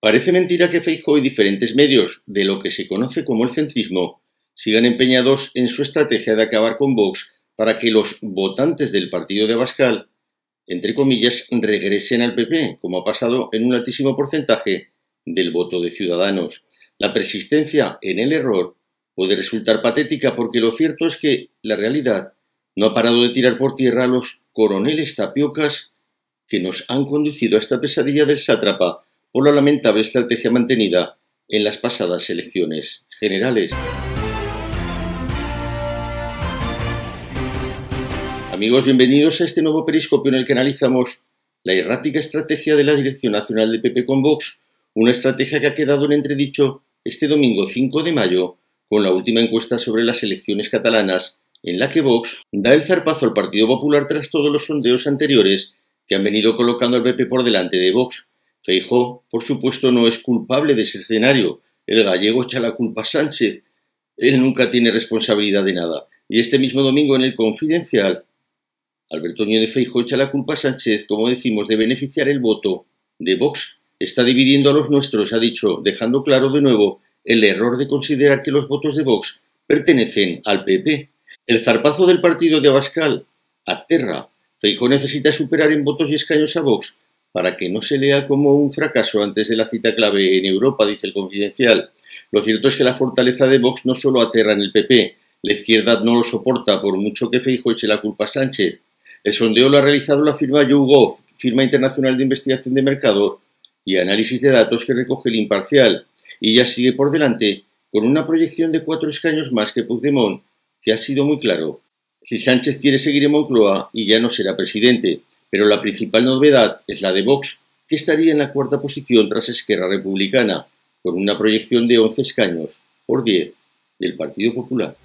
Parece mentira que Feijóo y diferentes medios de lo que se conoce como el centrismo sigan empeñados en su estrategia de acabar con Vox para que los votantes del partido de Bascal, entre comillas, regresen al PP, como ha pasado en un altísimo porcentaje del voto de Ciudadanos. La persistencia en el error puede resultar patética porque lo cierto es que la realidad no ha parado de tirar por tierra a los coroneles tapiocas que nos han conducido a esta pesadilla del sátrapa la lamentable estrategia mantenida en las pasadas elecciones generales. Amigos, bienvenidos a este nuevo periscopio en el que analizamos la errática estrategia de la Dirección Nacional de PP con Vox, una estrategia que ha quedado en entredicho este domingo 5 de mayo con la última encuesta sobre las elecciones catalanas, en la que Vox da el zarpazo al Partido Popular tras todos los sondeos anteriores que han venido colocando al PP por delante de Vox, Feijó, por supuesto, no es culpable de ese escenario. El gallego echa la culpa a Sánchez. Él nunca tiene responsabilidad de nada. Y este mismo domingo en el Confidencial, Alberto de Feijóo echa la culpa a Sánchez, como decimos, de beneficiar el voto de Vox. Está dividiendo a los nuestros, ha dicho, dejando claro de nuevo el error de considerar que los votos de Vox pertenecen al PP. El zarpazo del partido de Abascal aterra. Feijóo necesita superar en votos y escaños a Vox para que no se lea como un fracaso antes de la cita clave en Europa, dice el confidencial. Lo cierto es que la fortaleza de Vox no solo aterra en el PP, la izquierda no lo soporta, por mucho que Feijo eche la culpa a Sánchez. El sondeo lo ha realizado la firma YouGov, firma internacional de investigación de mercado y análisis de datos que recoge el imparcial, y ya sigue por delante con una proyección de cuatro escaños más que Puigdemont, que ha sido muy claro. Si Sánchez quiere seguir en Moncloa y ya no será presidente. Pero la principal novedad es la de Vox, que estaría en la cuarta posición tras Esquerra Republicana, con una proyección de 11 escaños por 10 del Partido Popular.